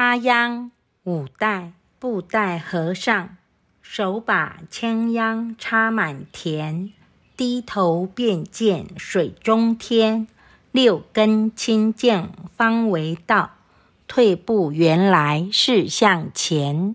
插秧，五代布袋和尚，手把青秧插满田，低头便见水中天。六根清净方为道，退步原来是向前。